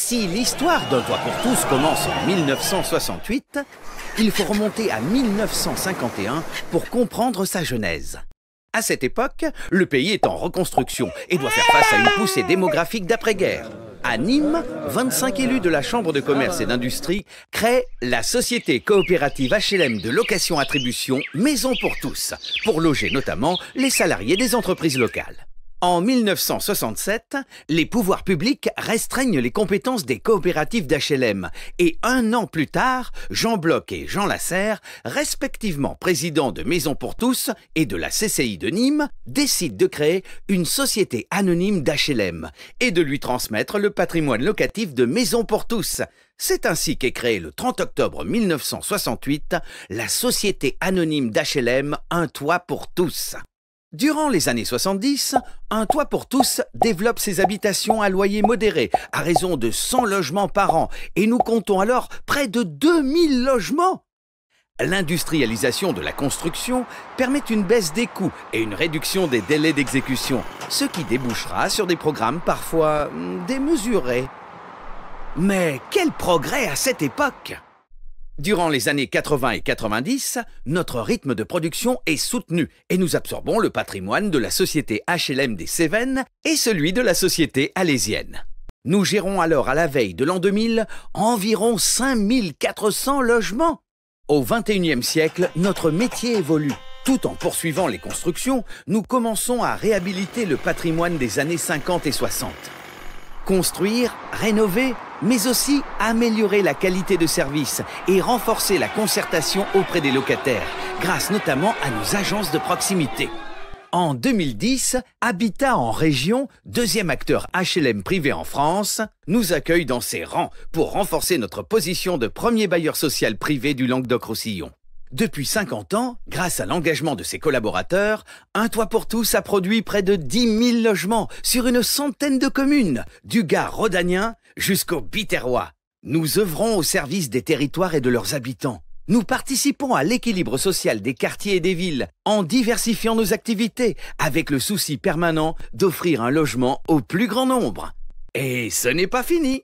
Si l'histoire d'un toit pour tous commence en 1968, il faut remonter à 1951 pour comprendre sa genèse. À cette époque, le pays est en reconstruction et doit faire face à une poussée démographique d'après-guerre. À Nîmes, 25 élus de la Chambre de commerce et d'industrie créent la société coopérative HLM de location-attribution Maison pour tous, pour loger notamment les salariés des entreprises locales. En 1967, les pouvoirs publics restreignent les compétences des coopératives d'HLM et un an plus tard, Jean Bloch et Jean Lasserre, respectivement président de Maison pour tous et de la CCI de Nîmes, décident de créer une société anonyme d'HLM et de lui transmettre le patrimoine locatif de Maison pour tous. C'est ainsi qu'est créée le 30 octobre 1968 la Société anonyme d'HLM Un toit pour tous. Durant les années 70, Un Toit pour tous développe ses habitations à loyer modéré, à raison de 100 logements par an, et nous comptons alors près de 2000 logements. L'industrialisation de la construction permet une baisse des coûts et une réduction des délais d'exécution, ce qui débouchera sur des programmes parfois hmm, démesurés. Mais quel progrès à cette époque Durant les années 80 et 90, notre rythme de production est soutenu et nous absorbons le patrimoine de la société HLM des Cévennes et celui de la société alésienne. Nous gérons alors à la veille de l'an 2000 environ 5400 logements. Au 21e siècle, notre métier évolue. Tout en poursuivant les constructions, nous commençons à réhabiliter le patrimoine des années 50 et 60. Construire, rénover, mais aussi améliorer la qualité de service et renforcer la concertation auprès des locataires, grâce notamment à nos agences de proximité. En 2010, Habitat en région, deuxième acteur HLM privé en France, nous accueille dans ses rangs pour renforcer notre position de premier bailleur social privé du Languedoc-Roussillon. Depuis 50 ans, grâce à l'engagement de ses collaborateurs, Un Toit pour tous a produit près de 10 000 logements sur une centaine de communes, du Gard rodanien jusqu'au Biterrois. Nous œuvrons au service des territoires et de leurs habitants. Nous participons à l'équilibre social des quartiers et des villes en diversifiant nos activités avec le souci permanent d'offrir un logement au plus grand nombre. Et ce n'est pas fini